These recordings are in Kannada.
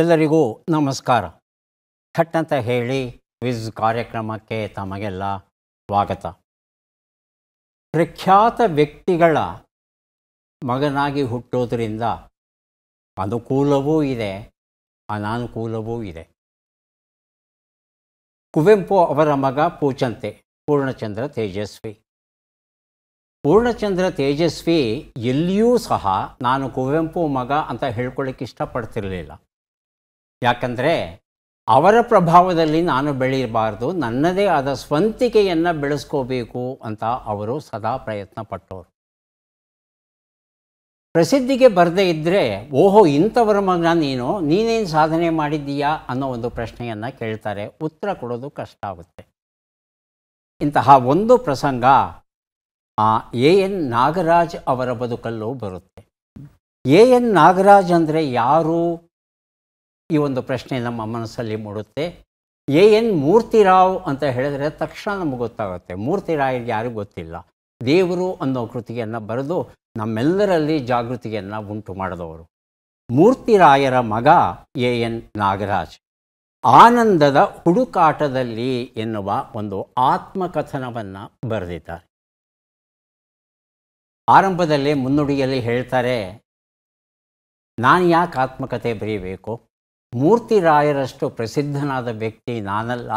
ಎಲ್ಲರಿಗೂ ನಮಸ್ಕಾರ ಥಟ್ ಅಂತ ಹೇಳಿ ವಿಜ್ ಕಾರ್ಯಕ್ರಮಕ್ಕೆ ತಮಗೆಲ್ಲ ಸ್ವಾಗತ ಪ್ರಖ್ಯಾತ ವ್ಯಕ್ತಿಗಳ ಮಗನಾಗಿ ಹುಟ್ಟೋದ್ರಿಂದ ಅನುಕೂಲವೂ ಇದೆ ಅನಾನುಕೂಲವೂ ಇದೆ ಕುವೆಂಪು ಅವರ ಮಗ ಪೂಚಂತೆ ಪೂರ್ಣಚಂದ್ರ ತೇಜಸ್ವಿ ಪೂರ್ಣಚಂದ್ರ ತೇಜಸ್ವಿ ಎಲ್ಲಿಯೂ ಸಹ ನಾನು ಕುವೆಂಪು ಮಗ ಅಂತ ಹೇಳ್ಕೊಳ್ಳಿಕ್ಕೆ ಇಷ್ಟಪಡ್ತಿರಲಿಲ್ಲ ಯಾಕಂದರೆ ಅವರ ಪ್ರಭಾವದಲ್ಲಿ ನಾನು ಬೆಳೀಬಾರ್ದು ನನ್ನದೇ ಆದ ಸ್ವಂತಿಕೆಯನ್ನು ಬೆಳೆಸ್ಕೋಬೇಕು ಅಂತ ಅವರು ಸದಾ ಪ್ರಯತ್ನ ಪಟ್ಟವರು ಪ್ರಸಿದ್ಧಿಗೆ ಬರದೇ ಇದ್ದರೆ ಓಹೋ ಇಂಥವರ ಮಗನ ನೀನು ನೀನೇನು ಸಾಧನೆ ಮಾಡಿದ್ದೀಯಾ ಅನ್ನೋ ಒಂದು ಪ್ರಶ್ನೆಯನ್ನು ಕೇಳ್ತಾರೆ ಉತ್ತರ ಕೊಡೋದು ಕಷ್ಟ ಆಗುತ್ತೆ ಇಂತಹ ಒಂದು ಪ್ರಸಂಗ ಎ ಎನ್ ನಾಗರಾಜ್ ಅವರ ಬದುಕಲ್ಲೂ ಬರುತ್ತೆ ಎ ಎನ್ ನಾಗರಾಜ್ ಅಂದರೆ ಯಾರು ಈ ಒಂದು ಪ್ರಶ್ನೆ ನಮ್ಮ ಮನಸ್ಸಲ್ಲಿ ಮೂಡುತ್ತೆ ಎ ಎನ್ ಮೂರ್ತಿರಾವ್ ಅಂತ ಹೇಳಿದ್ರೆ ತಕ್ಷಣ ನಮಗೆ ಗೊತ್ತಾಗುತ್ತೆ ಮೂರ್ತಿರಾಯರಿಗೆ ಯಾರಿಗೂ ಗೊತ್ತಿಲ್ಲ ದೇವರು ಅನ್ನೋ ಕೃತಿಯನ್ನು ಬರೆದು ನಮ್ಮೆಲ್ಲರಲ್ಲಿ ಜಾಗೃತಿಯನ್ನು ಉಂಟು ಮಾಡಿದವರು ಮೂರ್ತಿರಾಯರ ಮಗ ಎ ಎನ್ ನಾಗರಾಜ್ ಆನಂದದ ಹುಡುಕಾಟದಲ್ಲಿ ಎನ್ನುವ ಒಂದು ಆತ್ಮಕಥನವನ್ನು ಬರೆದಿದ್ದಾರೆ ಆರಂಭದಲ್ಲಿ ಮುನ್ನುಡಿಯಲ್ಲಿ ಹೇಳ್ತಾರೆ ನಾನು ಯಾಕೆ ಆತ್ಮಕಥೆ ಬರೀಬೇಕು ಮೂರ್ತಿರಾಯರಷ್ಟು ಪ್ರಸಿದ್ಧನಾದ ವ್ಯಕ್ತಿ ನಾನಲ್ಲ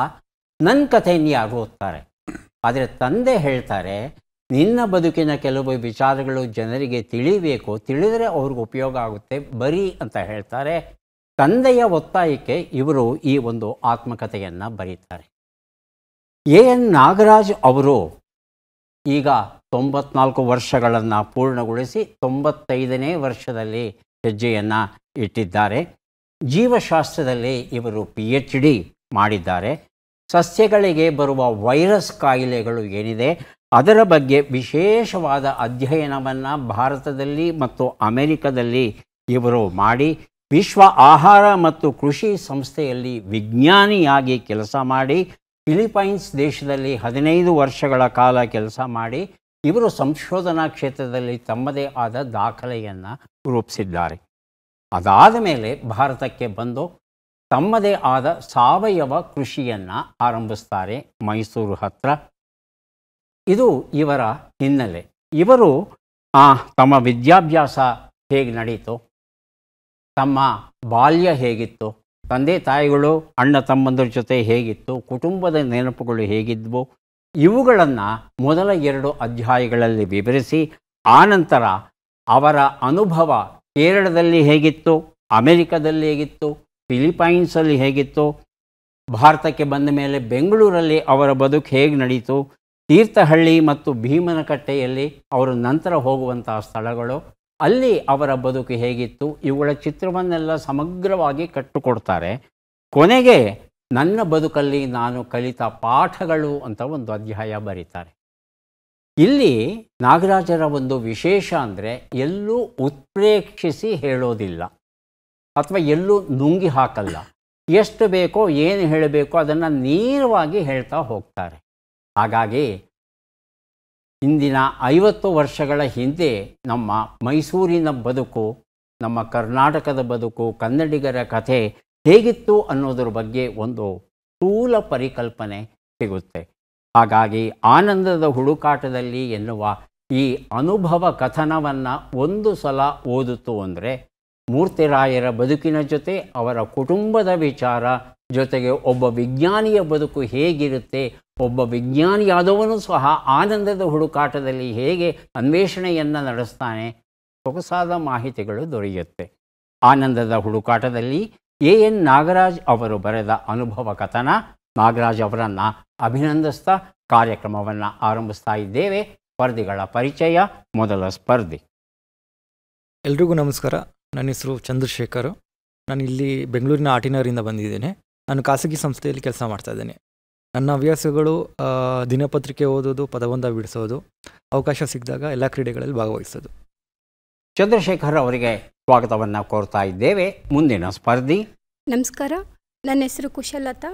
ನನ್ನ ಕಥೆಯನ್ನು ಯಾರು ಓದ್ತಾರೆ ಆದರೆ ತಂದೆ ಹೇಳ್ತಾರೆ ನಿನ್ನ ಬದುಕಿನ ಕೆಲವು ವಿಚಾರಗಳು ಜನರಿಗೆ ತಿಳಿಬೇಕು ತಿಳಿದರೆ ಅವ್ರಿಗೆ ಉಪಯೋಗ ಆಗುತ್ತೆ ಬರೀ ಅಂತ ಹೇಳ್ತಾರೆ ತಂದೆಯ ಒತ್ತಾಯಕ್ಕೆ ಇವರು ಈ ಒಂದು ಆತ್ಮಕಥೆಯನ್ನು ಬರೀತಾರೆ ಎ ಎನ್ ನಾಗರಾಜ್ ಅವರು ಈಗ ತೊಂಬತ್ನಾಲ್ಕು ವರ್ಷಗಳನ್ನು ಪೂರ್ಣಗೊಳಿಸಿ ತೊಂಬತ್ತೈದನೇ ವರ್ಷದಲ್ಲಿ ಹೆಜ್ಜೆಯನ್ನು ಇಟ್ಟಿದ್ದಾರೆ ಜೀವಶಾಸ್ತ್ರದಲ್ಲಿ ಇವರು ಪಿ ಎಚ್ ಡಿ ಮಾಡಿದ್ದಾರೆ ಸಸ್ಯಗಳಿಗೆ ಬರುವ ವೈರಸ್ ಕಾಯಿಲೆಗಳು ಏನಿದೆ ಅದರ ಬಗ್ಗೆ ವಿಶೇಷವಾದ ಅಧ್ಯಯನವನ್ನು ಭಾರತದಲ್ಲಿ ಮತ್ತು ಅಮೆರಿಕದಲ್ಲಿ ಇವರು ಮಾಡಿ ವಿಶ್ವ ಆಹಾರ ಮತ್ತು ಕೃಷಿ ಸಂಸ್ಥೆಯಲ್ಲಿ ವಿಜ್ಞಾನಿಯಾಗಿ ಕೆಲಸ ಮಾಡಿ ಫಿಲಿಪೈನ್ಸ್ ದೇಶದಲ್ಲಿ ಹದಿನೈದು ವರ್ಷಗಳ ಕಾಲ ಕೆಲಸ ಮಾಡಿ ಇವರು ಸಂಶೋಧನಾ ಕ್ಷೇತ್ರದಲ್ಲಿ ತಮ್ಮದೇ ಆದ ದಾಖಲೆಯನ್ನು ರೂಪಿಸಿದ್ದಾರೆ ಅದಾದ ಮೇಲೆ ಭಾರತಕ್ಕೆ ಬಂದು ತಮ್ಮದೇ ಆದ ಸಾವಯವ ಕೃಷಿಯನ್ನು ಆರಂಭಿಸ್ತಾರೆ ಮೈಸೂರು ಹತ್ರ ಇದು ಇವರ ಹಿನ್ನೆಲೆ ಇವರು ತಮ್ಮ ವಿದ್ಯಾಭ್ಯಾಸ ಹೇಗೆ ನಡೀತು ತಮ್ಮ ಬಾಲ್ಯ ಹೇಗಿತ್ತು ತಂದೆ ತಾಯಿಗಳು ಅಣ್ಣ ತಮ್ಮಂದಿರ ಜೊತೆ ಹೇಗಿತ್ತು ಕುಟುಂಬದ ನೆನಪುಗಳು ಹೇಗಿದ್ವು ಇವುಗಳನ್ನು ಮೊದಲ ಎರಡು ಅಧ್ಯಾಯಗಳಲ್ಲಿ ವಿವರಿಸಿ ಆನಂತರ ಅವರ ಅನುಭವ ಕೇರಳದಲ್ಲಿ ಹೇಗಿತ್ತು ಅಮೆರಿಕದಲ್ಲಿ ಹೇಗಿತ್ತು ಫಿಲಿಪೈನ್ಸಲ್ಲಿ ಹೇಗಿತ್ತು ಭಾರತಕ್ಕೆ ಬಂದ ಮೇಲೆ ಬೆಂಗಳೂರಲ್ಲಿ ಅವರ ಬದುಕು ಹೇಗೆ ನಡೀತು ತೀರ್ಥಹಳ್ಳಿ ಮತ್ತು ಭೀಮನಕಟ್ಟೆಯಲ್ಲಿ ಅವರು ನಂತರ ಹೋಗುವಂತಹ ಸ್ಥಳಗಳು ಅಲ್ಲಿ ಅವರ ಬದುಕು ಹೇಗಿತ್ತು ಇವುಗಳ ಚಿತ್ರವನ್ನೆಲ್ಲ ಸಮಗ್ರವಾಗಿ ಕಟ್ಟುಕೊಡ್ತಾರೆ ಕೊನೆಗೆ ನನ್ನ ಬದುಕಲ್ಲಿ ನಾನು ಕಲಿತ ಪಾಠಗಳು ಅಂತ ಒಂದು ಅಧ್ಯಾಯ ಬರೀತಾರೆ ಇಲ್ಲಿ ನಾಗರಾಜರ ಒಂದು ವಿಶೇಷ ಅಂದರೆ ಎಲ್ಲೂ ಉತ್ಪ್ರೇಕ್ಷಿಸಿ ಹೇಳೋದಿಲ್ಲ ಅಥವಾ ಎಲ್ಲೂ ನುಂಗಿ ಹಾಕಲ್ಲ ಎಷ್ಟು ಬೇಕೋ ಏನು ಹೇಳಬೇಕೋ ಅದನ್ನು ನೇರವಾಗಿ ಹೇಳ್ತಾ ಹೋಗ್ತಾರೆ ಹಾಗಾಗಿ ಇಂದಿನ ಐವತ್ತು ವರ್ಷಗಳ ಹಿಂದೆ ನಮ್ಮ ಮೈಸೂರಿನ ಬದುಕು ನಮ್ಮ ಕರ್ನಾಟಕದ ಬದುಕು ಕನ್ನಡಿಗರ ಕಥೆ ಹೇಗಿತ್ತು ಅನ್ನೋದ್ರ ಬಗ್ಗೆ ಒಂದು ಸ್ಥೂಲ ಪರಿಕಲ್ಪನೆ ಸಿಗುತ್ತೆ ಹಾಗಾಗಿ ಆನಂದದ ಹುಡುಕಾಟದಲ್ಲಿ ಎನ್ನುವ ಈ ಅನುಭವ ಕಥನವನ್ನು ಒಂದು ಸಲ ಓದಿತು ಅಂದರೆ ಮೂರ್ತಿರಾಯರ ಬದುಕಿನ ಜೊತೆ ಅವರ ಕುಟುಂಬದ ವಿಚಾರ ಜೊತೆಗೆ ಒಬ್ಬ ವಿಜ್ಞಾನಿಯ ಬದುಕು ಹೇಗಿರುತ್ತೆ ಒಬ್ಬ ವಿಜ್ಞಾನಿಯಾದವನು ಸಹ ಆನಂದದ ಹುಡುಕಾಟದಲ್ಲಿ ಹೇಗೆ ಅನ್ವೇಷಣೆಯನ್ನು ನಡೆಸ್ತಾನೆ ಸೊಗಸಾದ ಮಾಹಿತಿಗಳು ದೊರೆಯುತ್ತೆ ಆನಂದದ ಹುಡುಕಾಟದಲ್ಲಿ ಎ ಎನ್ ನಾಗರಾಜ್ ಅವರು ಬರೆದ ಅನುಭವ ಕಥನ ನಾಗರಾಜ್ ಅವರನ್ನು ಅಭಿನಂದಿಸ್ತಾ ಕಾರ್ಯಕ್ರಮವನ್ನು ಆರಂಭಿಸ್ತಾ ಇದ್ದೇವೆ ಸ್ಪರ್ಧಿಗಳ ಪರಿಚಯ ಮೊದಲ ಸ್ಪರ್ಧಿ ಎಲ್ರಿಗೂ ನಮಸ್ಕಾರ ನನ್ನ ಹೆಸರು ಚಂದ್ರಶೇಖರ್ ನಾನು ಇಲ್ಲಿ ಬೆಂಗಳೂರಿನ ಆಟಿನವರಿಂದ ಬಂದಿದ್ದೇನೆ ನಾನು ಖಾಸಗಿ ಸಂಸ್ಥೆಯಲ್ಲಿ ಕೆಲಸ ಮಾಡ್ತಾ ಇದ್ದೇನೆ ನನ್ನ ಹವ್ಯಾಸಗಳು ದಿನಪತ್ರಿಕೆ ಓದೋದು ಪದವೊಂದ ಬಿಡಿಸೋದು ಅವಕಾಶ ಸಿಕ್ಕಿದಾಗ ಎಲ್ಲ ಕ್ರೀಡೆಗಳಲ್ಲಿ ಭಾಗವಹಿಸೋದು ಚಂದ್ರಶೇಖರ್ ಅವರಿಗೆ ಸ್ವಾಗತವನ್ನು ಕೋರ್ತಾ ಇದ್ದೇವೆ ಮುಂದಿನ ಸ್ಪರ್ಧಿ ನಮಸ್ಕಾರ ನನ್ನ ಹೆಸರು ಕುಶಲತಾ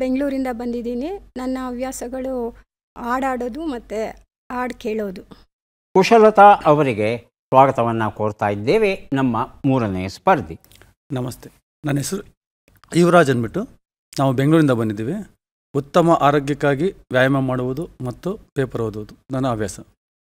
ಬೆಂಗಳೂರಿಂದ ಬಂದಿದ್ದೀನಿ ನನ್ನ ಹವ್ಯಾಸಗಳು ಹಾಡಾಡೋದು ಮತ್ತು ಹಾಡು ಕೇಳೋದು ಕುಶಲತಾ ಅವರಿಗೆ ಸ್ವಾಗತವನ್ನು ಕೋರ್ತಾ ಇದ್ದೇವೆ ನಮ್ಮ ಮೂರನೇ ಸ್ಪರ್ಧಿ ನಮಸ್ತೆ ನನ್ನ ಹೆಸರು ಯುವರಾಜ್ ಅಂದ್ಬಿಟ್ಟು ನಾವು ಬೆಂಗಳೂರಿಂದ ಬಂದಿದ್ದೀವಿ ಉತ್ತಮ ಆರೋಗ್ಯಕ್ಕಾಗಿ ವ್ಯಾಯಾಮ ಮಾಡುವುದು ಮತ್ತು ಪೇಪರ್ ಓದುವುದು ನನ್ನ ಹವ್ಯಾಸ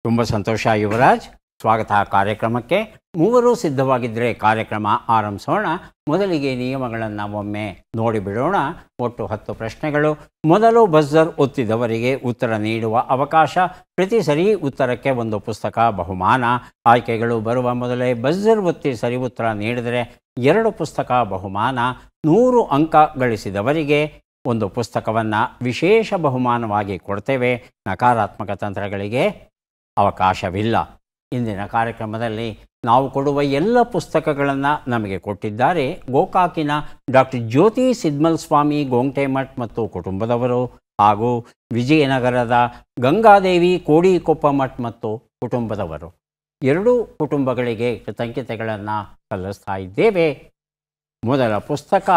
ತುಂಬ ಸಂತೋಷ ಯುವರಾಜ್ ಸ್ವಾಗತ ಕಾರ್ಯಕ್ರಮಕ್ಕೆ ಮೂವರೂ ಸಿದ್ಧವಾಗಿದ್ದರೆ ಕಾರ್ಯಕ್ರಮ ಆರಂಭಿಸೋಣ ಮೊದಲಿಗೆ ನಿಯಮಗಳನ್ನು ಒಮ್ಮೆ ನೋಡಿಬಿಡೋಣ ಒಟ್ಟು ಹತ್ತು ಪ್ರಶ್ನೆಗಳು ಮೊದಲು ಬಜ್ಜರ್ ಒತ್ತಿದವರಿಗೆ ಉತ್ತರ ನೀಡುವ ಅವಕಾಶ ಪ್ರತಿ ಸರಿ ಉತ್ತರಕ್ಕೆ ಒಂದು ಪುಸ್ತಕ ಬಹುಮಾನ ಆಯ್ಕೆಗಳು ಬರುವ ಮೊದಲೇ ಬಜ್ಜರ್ ಒತ್ತಿ ಸರಿ ಉತ್ತರ ನೀಡಿದರೆ ಎರಡು ಪುಸ್ತಕ ಬಹುಮಾನ ನೂರು ಅಂಕ ಗಳಿಸಿದವರಿಗೆ ಒಂದು ಪುಸ್ತಕವನ್ನು ವಿಶೇಷ ಬಹುಮಾನವಾಗಿ ಕೊಡ್ತೇವೆ ನಕಾರಾತ್ಮಕ ತಂತ್ರಗಳಿಗೆ ಅವಕಾಶವಿಲ್ಲ ಇಂದಿನ ಕಾರ್ಯಕ್ರಮದಲ್ಲಿ ನಾವು ಕೊಡುವ ಎಲ್ಲ ಪುಸ್ತಕಗಳನ್ನು ನಮಗೆ ಕೊಟ್ಟಿದ್ದಾರೆ ಗೋಕಾಕಿನ ಡಾಕ್ಟರ್ ಜ್ಯೋತಿ ಸಿದ್ಮಲ್ ಸ್ವಾಮಿ ಗೋಂಗ್ಟೆಮಠ್ ಮತ್ತು ಕುಟುಂಬದವರು ಹಾಗೂ ವಿಜಯನಗರದ ಗಂಗಾದೇವಿ ಕೋಡಿಕೊಪ್ಪ ಮಠ್ ಮತ್ತು ಕುಟುಂಬದವರು ಎರಡೂ ಕುಟುಂಬಗಳಿಗೆ ಕೃತಜ್ಞತೆಗಳನ್ನು ಸಲ್ಲಿಸ್ತಾ ಇದ್ದೇವೆ ಮೊದಲ ಪುಸ್ತಕ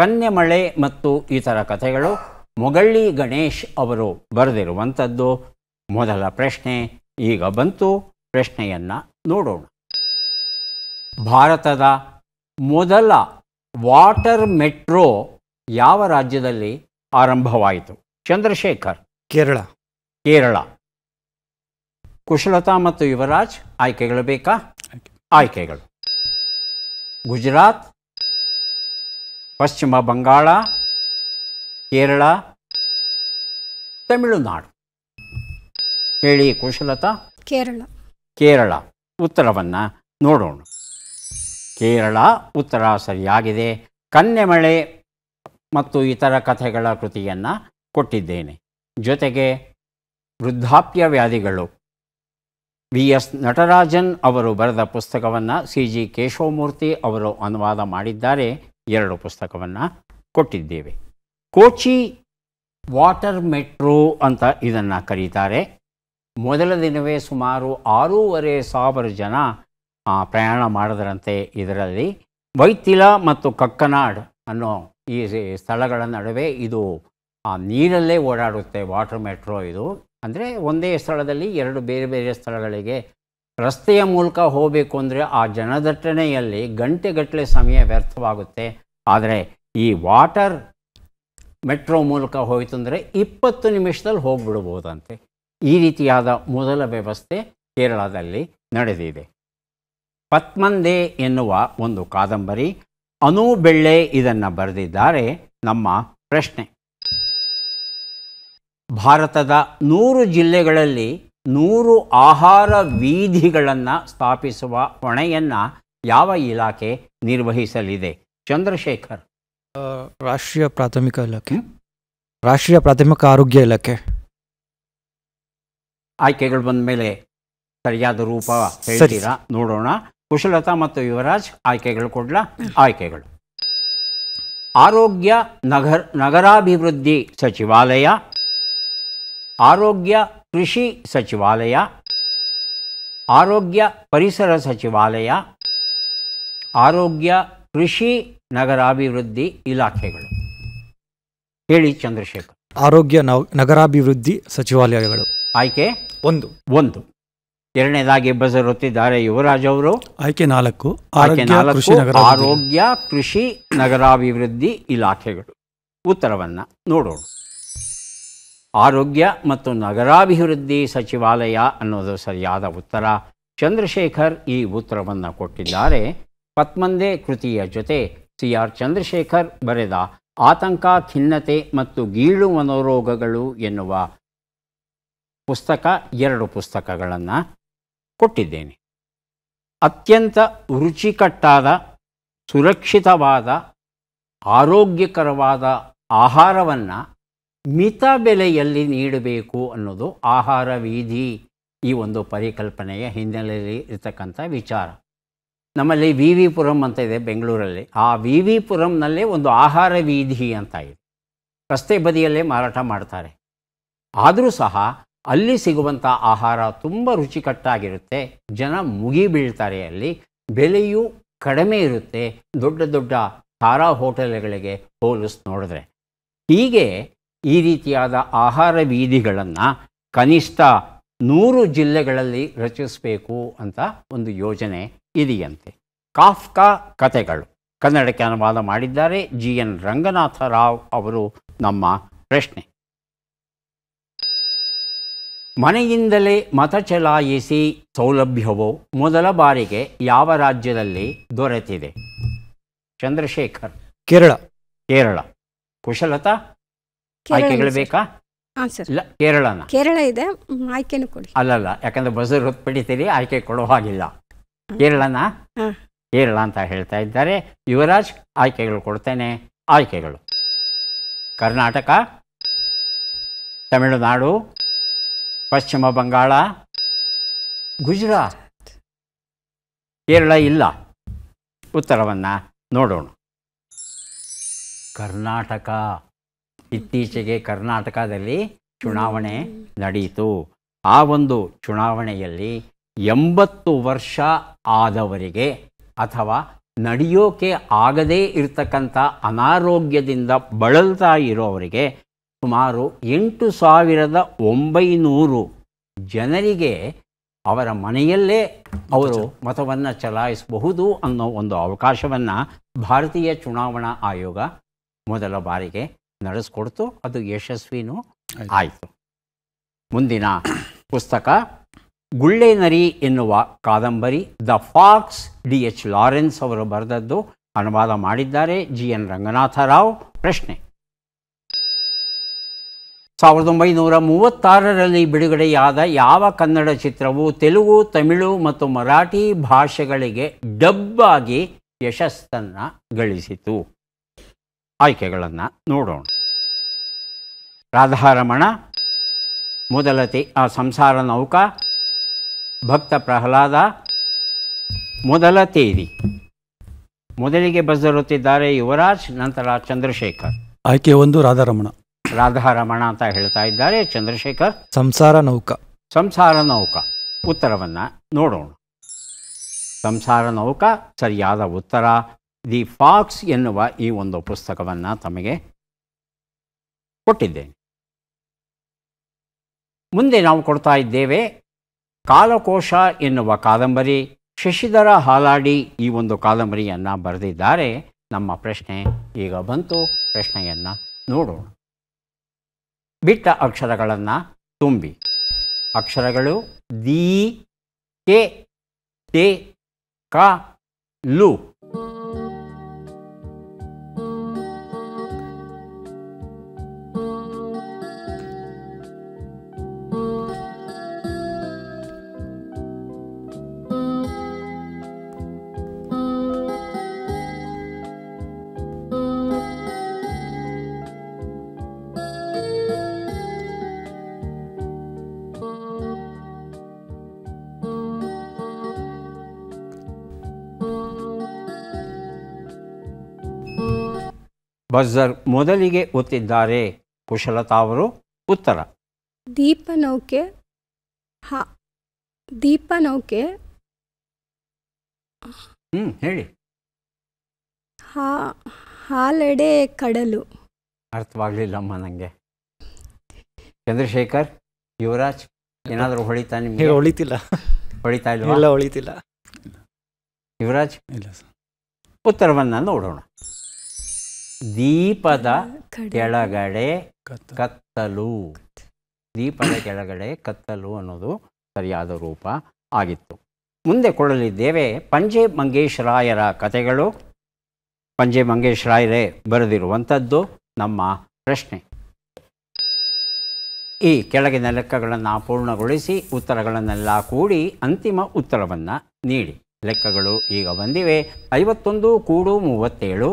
ಕನ್ಯಮಳೆ ಮತ್ತು ಇತರ ಕಥೆಗಳು ಮೊಗಳ್ಳಿ ಗಣೇಶ್ ಅವರು ಬರೆದಿರುವಂಥದ್ದು ಮೊದಲ ಪ್ರಶ್ನೆ ಈಗ ಬಂತು ಪ್ರಶ್ನೆಯನ್ನು ನೋಡೋಣ ಭಾರತದ ಮೊದಲ ವಾಟರ್ ಮೆಟ್ರೋ ಯಾವ ರಾಜ್ಯದಲ್ಲಿ ಆರಂಭವಾಯಿತು ಚಂದ್ರಶೇಖರ್ ಕೇರಳ ಕೇರಳ ಕುಶಲತಾ ಮತ್ತು ಯುವರಾಜ್ ಆಯ್ಕೆಗಳು ಬೇಕಾ ಆಯ್ಕೆಗಳು ಗುಜರಾತ್ ಪಶ್ಚಿಮ ಬಂಗಾಳ ಕೇರಳ ತಮಿಳುನಾಡು ಹೇಳಿ ಕುಶಲತಾ ಕೇರಳ ಕೇರಳ ಉತ್ತರವನ್ನು ನೋಡೋಣ ಕೇರಳ ಉತ್ತರ ಸರಿಯಾಗಿದೆ ಕನ್ನೆಮಳೆ ಮತ್ತು ಇತರ ಕಥೆಗಳ ಕೃತಿಯನ್ನು ಕೊಟ್ಟಿದ್ದೇನೆ ಜೊತೆಗೆ ವೃದ್ಧಾಪ್ಯ ವ್ಯಾಧಿಗಳು ವಿ ಎಸ್ ನಟರಾಜನ್ ಅವರು ಬರೆದ ಪುಸ್ತಕವನ್ನು ಸಿ ಜಿ ಕೇಶವಮೂರ್ತಿ ಅವರು ಅನುವಾದ ಮಾಡಿದ್ದಾರೆ ಎರಡು ಪುಸ್ತಕವನ್ನು ಕೊಟ್ಟಿದ್ದೇವೆ ಕೋಚಿ ವಾಟರ್ ಮೆಟ್ರೋ ಅಂತ ಇದನ್ನು ಕರೀತಾರೆ ಮೊದಲ ದಿನವೇ ಸುಮಾರು ಆರೂವರೆ ಸಾವಿರ ಜನ ಪ್ರಯಾಣ ಮಾಡಿದ್ರಂತೆ ಇದರಲ್ಲಿ ವೈತಿಲ ಮತ್ತು ಕಕ್ಕನಾಡ್ ಅನ್ನೋ ಈ ಸ್ಥಳಗಳ ನಡುವೆ ಇದು ನೀರಲ್ಲೇ ಓಡಾಡುತ್ತೆ ವಾಟರ್ ಮೆಟ್ರೋ ಇದು ಅಂದರೆ ಒಂದೇ ಸ್ಥಳದಲ್ಲಿ ಎರಡು ಬೇರೆ ಬೇರೆ ಸ್ಥಳಗಳಿಗೆ ರಸ್ತೆಯ ಮೂಲಕ ಹೋಗಬೇಕು ಅಂದರೆ ಆ ಜನದಟ್ಟಣೆಯಲ್ಲಿ ಗಂಟೆಗಟ್ಟಲೆ ಸಮಯ ವ್ಯರ್ಥವಾಗುತ್ತೆ ಆದರೆ ಈ ವಾಟರ್ ಮೆಟ್ರೋ ಮೂಲಕ ಹೋಯಿತು ಅಂದರೆ ಇಪ್ಪತ್ತು ನಿಮಿಷದಲ್ಲಿ ಹೋಗಿಬಿಡ್ಬೋದಂತೆ ಈ ರೀತಿಯಾದ ಮೊದಲ ವ್ಯವಸ್ಥೆ ಕೇರಳದಲ್ಲಿ ನಡೆದಿದೆ ಪತ್ಮಂದೆ ಎನ್ನುವ ಒಂದು ಕಾದಂಬರಿ ಅನೂ ಬೆಳ್ಳೆ ಇದನ್ನು ಬರೆದಿದ್ದಾರೆ ನಮ್ಮ ಪ್ರಶ್ನೆ ಭಾರತದ ನೂರು ಜಿಲ್ಲೆಗಳಲ್ಲಿ ನೂರು ಆಹಾರ ವೀಧಿಗಳನ್ನು ಸ್ಥಾಪಿಸುವ ಹೊಣೆಯನ್ನು ಯಾವ ಇಲಾಖೆ ನಿರ್ವಹಿಸಲಿದೆ ಚಂದ್ರಶೇಖರ್ ರಾಷ್ಟ್ರೀಯ ಪ್ರಾಥಮಿಕ ಇಲಾಖೆ ರಾಷ್ಟ್ರೀಯ ಪ್ರಾಥಮಿಕ ಆರೋಗ್ಯ ಇಲಾಖೆ ಆಯ್ಕೆಗಳು ಬಂದ ಮೇಲೆ ಸರಿಯಾದ ರೂಪ ಹೇಳ್ತೀರಾ ನೋಡೋಣ ಕುಶಲತಾ ಮತ್ತು ಯುವರಾಜ್ ಆಯ್ಕೆಗಳು ಕೊಡ್ಲ ಆಯ್ಕೆಗಳು ಆರೋಗ್ಯ ನಗರ ನಗರಾಭಿವೃದ್ಧಿ ಸಚಿವಾಲಯ ಆರೋಗ್ಯ ಕೃಷಿ ಸಚಿವಾಲಯ ಆರೋಗ್ಯ ಪರಿಸರ ಸಚಿವಾಲಯ ಆರೋಗ್ಯ ಕೃಷಿ ನಗರಾಭಿವೃದ್ಧಿ ಇಲಾಖೆಗಳು ಹೇಳಿ ಚಂದ್ರಶೇಖರ್ ಆರೋಗ್ಯ ನಗರಾಭಿವೃದ್ಧಿ ಸಚಿವಾಲಯಗಳು ಆಯ್ಕೆ ಒಂದು ಒಂದು ಎರಡನೇದಾಗಿ ಬಜರ್ ಹೊತ್ತಿದ್ದಾರೆ ಯುವರಾಜ್ ಅವರು ಆಯ್ಕೆ ನಾಲ್ಕು ನಾಲ್ಕು ಆರೋಗ್ಯ ಕೃಷಿ ನಗರಾಭಿವೃದ್ಧಿ ಇಲಾಖೆಗಳು ಉತ್ತರವನ್ನು ನೋಡೋಣ ಆರೋಗ್ಯ ಮತ್ತು ನಗರಾಭಿವೃದ್ಧಿ ಸಚಿವಾಲಯ ಅನ್ನೋದು ಸರಿಯಾದ ಉತ್ತರ ಚಂದ್ರಶೇಖರ್ ಈ ಉತ್ತರವನ್ನು ಕೊಟ್ಟಿದ್ದಾರೆ ಪತ್ಮಂದೆ ಕೃತಿಯ ಜೊತೆ ಸಿ ಆರ್ ಚಂದ್ರಶೇಖರ್ ಬರೆದ ಆತಂಕ ಖಿನ್ನತೆ ಮತ್ತು ಗೀಳು ಮನೋರೋಗಗಳು ಎನ್ನುವ ಪುಸ್ತಕ ಎರಡು ಪುಸ್ತಕಗಳನ್ನು ಕೊಟ್ಟಿದ್ದೇನೆ ಅತ್ಯಂತ ರುಚಿಕಟ್ಟಾದ ಸುರಕ್ಷಿತವಾದ ಆರೋಗ್ಯಕರವಾದ ಆಹಾರವನ್ನು ಮಿತ ಬೆಲೆಯಲ್ಲಿ ನೀಡಬೇಕು ಅನ್ನೋದು ಆಹಾರ ವೀಧಿ ಈ ಒಂದು ಪರಿಕಲ್ಪನೆಯ ಹಿನ್ನೆಲೆಯಲ್ಲಿ ಇರತಕ್ಕಂಥ ವಿಚಾರ ನಮ್ಮಲ್ಲಿ ವಿ ವಿ ಪುರಂ ಅಂತ ಇದೆ ಬೆಂಗಳೂರಲ್ಲಿ ಆ ವಿ ವಿ ಪುರಂನಲ್ಲೇ ಒಂದು ಆಹಾರ ವೀಧಿ ಅಂತ ಇದೆ ರಸ್ತೆ ಬದಿಯಲ್ಲೇ ಮಾರಾಟ ಮಾಡ್ತಾರೆ ಆದರೂ ಸಹ ಅಲ್ಲಿ ಸಿಗುವಂಥ ಆಹಾರ ತುಂಬ ರುಚಿಕಟ್ಟಾಗಿರುತ್ತೆ ಜನ ಮುಗಿಬೀಳ್ತಾರೆ ಅಲ್ಲಿ ಬೆಲೆಯೂ ಕಡಿಮೆ ಇರುತ್ತೆ ದೊಡ್ಡ ದೊಡ್ಡ ತಾರಾ ಹೋಟೆಲ್ಗಳಿಗೆ ಹೋಲಿಸ್ ನೋಡಿದ್ರೆ ಹೀಗೆ ಈ ರೀತಿಯಾದ ಆಹಾರ ಬೀದಿಗಳನ್ನು ಕನಿಷ್ಠ ನೂರು ಜಿಲ್ಲೆಗಳಲ್ಲಿ ರಚಿಸಬೇಕು ಅಂತ ಒಂದು ಯೋಜನೆ ಇದೆಯಂತೆ ಕಾಫ್ಕಾ ಕತೆಗಳು ಕನ್ನಡಕ್ಕೆ ಅನುವಾದ ಮಾಡಿದ್ದಾರೆ ಜಿ ಎನ್ ರಂಗನಾಥ ರಾವ್ ಅವರು ನಮ್ಮ ಪ್ರಶ್ನೆ ಮನೆಯಿಂದಲೇ ಮತ ಚಲಾಯಿಸಿ ಸೌಲಭ್ಯವು ಮೊದಲ ಬಾರಿಗೆ ಯಾವ ರಾಜ್ಯದಲ್ಲಿ ದೊರೆತಿದೆ ಚಂದ್ರಶೇಖರ್ ಕೇರಳ ಕೇರಳ ಕುಶಲತಾ ಆಯ್ಕೆಗಳು ಬೇಕಾ ಇಲ್ಲ ಕೇರಳನ ಕೇರಳ ಇದೆ ಆಯ್ಕೆನೂ ಕೊಡಿ ಅಲ್ಲಲ್ಲ ಯಾಕಂದ್ರೆ ಬಜರ್ ಪಡಿತೀರಿ ಆಯ್ಕೆ ಕೊಡೋ ಹಾಗಿಲ್ಲ ಕೇರಳನ ಕೇರಳ ಅಂತ ಹೇಳ್ತಾ ಇದ್ದಾರೆ ಯುವರಾಜ್ ಆಯ್ಕೆಗಳು ಕೊಡ್ತೇನೆ ಆಯ್ಕೆಗಳು ಕರ್ನಾಟಕ ತಮಿಳುನಾಡು ಪಶ್ಚಿಮ ಬಂಗಾಳ ಗುಜರಾತ್ ಕೇರಳ ಇಲ್ಲ ಉತ್ತರವನ್ನು ನೋಡೋಣ ಕರ್ನಾಟಕ ಇತ್ತೀಚೆಗೆ ಕರ್ನಾಟಕದಲ್ಲಿ ಚುನಾವಣೆ ನಡೆಯಿತು ಆ ಒಂದು ಚುನಾವಣೆಯಲ್ಲಿ ಎಂಬತ್ತು ವರ್ಷ ಆದವರಿಗೆ ಅಥವಾ ನಡೆಯೋಕೆ ಆಗದೇ ಇರತಕ್ಕಂಥ ಅನಾರೋಗ್ಯದಿಂದ ಬಳಲ್ತಾ ಇರೋವರಿಗೆ ಸುಮಾರು ಎಂಟು ಸಾವಿರದ ಒಂಬೈನೂರು ಜನರಿಗೆ ಅವರ ಮನೆಯಲ್ಲೇ ಅವರು ಮತವನ್ನು ಚಲಾಯಿಸಬಹುದು ಅನ್ನೋ ಒಂದು ಅವಕಾಶವನ್ನು ಭಾರತೀಯ ಚುನಾವಣಾ ಆಯೋಗ ಮೊದಲ ಬಾರಿಗೆ ನಡೆಸ್ಕೊಡ್ತು ಅದು ಯಶಸ್ವಿನೂ ಆಯಿತು ಮುಂದಿನ ಪುಸ್ತಕ ಗುಳ್ಳೆನರಿ ಎನ್ನುವ ಕಾದಂಬರಿ the fox D H Lawrence ಅವರು ಬರೆದದ್ದು ಅನುವಾದ ಮಾಡಿದ್ದಾರೆ ಜಿ ಎನ್ ರಂಗನಾಥ ರಾವ್ ಪ್ರಶ್ನೆ ಸಾವಿರದ ಒಂಬೈನೂರ ಮೂವತ್ತಾರರಲ್ಲಿ ಬಿಡುಗಡೆಯಾದ ಯಾವ ಕನ್ನಡ ಚಿತ್ರವು ತೆಲುಗು ತಮಿಳು ಮತ್ತು ಮರಾಠಿ ಭಾಷೆಗಳಿಗೆ ಡಬ್ ಆಗಿ ಯಶಸ್ಸನ್ನು ಗಳಿಸಿತು ಆಯ್ಕೆಗಳನ್ನು ನೋಡೋಣ ರಾಧಾರಮಣ ಮೊದಲತೆ ಆ ಸಂಸಾರ ನೌಕ ಭಕ್ತ ಪ್ರಹ್ಲಾದ ಮೊದಲ ತೇರಿ ಮೊದಲಿಗೆ ಬಸ್ ಯುವರಾಜ್ ನಂತರ ಚಂದ್ರಶೇಖರ್ ಆಯ್ಕೆ ಒಂದು ರಾಧಾರಮಣ ರಾಧಾರಮಣ ಅಂತ ಹೇಳ್ತಾ ಇದ್ದಾರೆ ಚಂದ್ರಶೇಖರ್ ಸಂಸಾರ ನೌಕ ಸಂಸಾರ ನೌಕ ಉತ್ತರವನ್ನ ನೋಡೋಣ ಸಂಸಾರ ನೌಕ ಸರಿಯಾದ ಉತ್ತರ ದಿ ಫಾಕ್ಸ್ ಎನ್ನುವ ಈ ಒಂದು ಪುಸ್ತಕವನ್ನು ತಮಗೆ ಕೊಟ್ಟಿದ್ದೇನೆ ಮುಂದೆ ನಾವು ಕೊಡ್ತಾ ಇದ್ದೇವೆ ಕಾಲಕೋಶ ಎನ್ನುವ ಕಾದಂಬರಿ ಶಶಿಧರ ಹಾಲಾಡಿ ಈ ಒಂದು ಕಾದಂಬರಿಯನ್ನು ಬರೆದಿದ್ದಾರೆ ನಮ್ಮ ಪ್ರಶ್ನೆ ಈಗ ಬಂತು ಪ್ರಶ್ನೆಯನ್ನು ನೋಡೋಣ ಬಿಟ್ಟ ಅಕ್ಷರಗಳನ್ನು ತುಂಬಿ ಅಕ್ಷರಗಳು ದಿ ಕೆ ಟೆ ಕ ಲು ವಜ್ಜರ್ ಮೊದಲಿಗೆ ಒತ್ತಿದ್ದಾರೆ ಕುಶಲತಾ ಅವರು ಉತ್ತರ ದೀಪನೌಕೆ ಹ ದೀಪನೌಕೆ ಹ್ಞೂ ಹೇಳಿ ಹಾ ಹಾಲೆಡೆ ಕಡಲು ಅರ್ಥವಾಗಲಿಲ್ಲಮ್ಮ ನನಗೆ ಚಂದ್ರಶೇಖರ್ ಯುವರಾಜ್ ಏನಾದರೂ ಹೊಳಿತಾ ನಿಮಗೆ ಹೊಳಿತಿಲ್ಲ ಹೊಳಿತಾ ಇಲ್ಲ ಹೊಳಿತಿಲ್ಲ ಯುವರಾಜ್ ಇಲ್ಲ ಸರ್ ಉತ್ತರವನ್ನು ನೋಡೋಣ ದೀಪದ ಕೆಳಗಡೆ ಕತ್ತಲು ದೀಪದ ಕೆಳಗಡೆ ಕತ್ತಲು ಅನ್ನೋದು ಸರಿಯಾದ ರೂಪ ಆಗಿತ್ತು ಮುಂದೆ ಕೊಡಲಿದ್ದೇವೆ ಪಂಜೆ ರಾಯರ ಕಥೆಗಳು ಪಂಜೆ ರಾಯರೇ ಬರೆದಿರುವಂಥದ್ದು ನಮ್ಮ ಪ್ರಶ್ನೆ ಈ ಕೆಳಗಿನ ಲೆಕ್ಕಗಳನ್ನು ಪೂರ್ಣಗೊಳಿಸಿ ಉತ್ತರಗಳನ್ನೆಲ್ಲ ಕೂಡಿ ಅಂತಿಮ ಉತ್ತರವನ್ನು ನೀಡಿ ಲೆಕ್ಕಗಳು ಈಗ ಬಂದಿವೆ ಐವತ್ತೊಂದು ಕೂಡು ಮೂವತ್ತೇಳು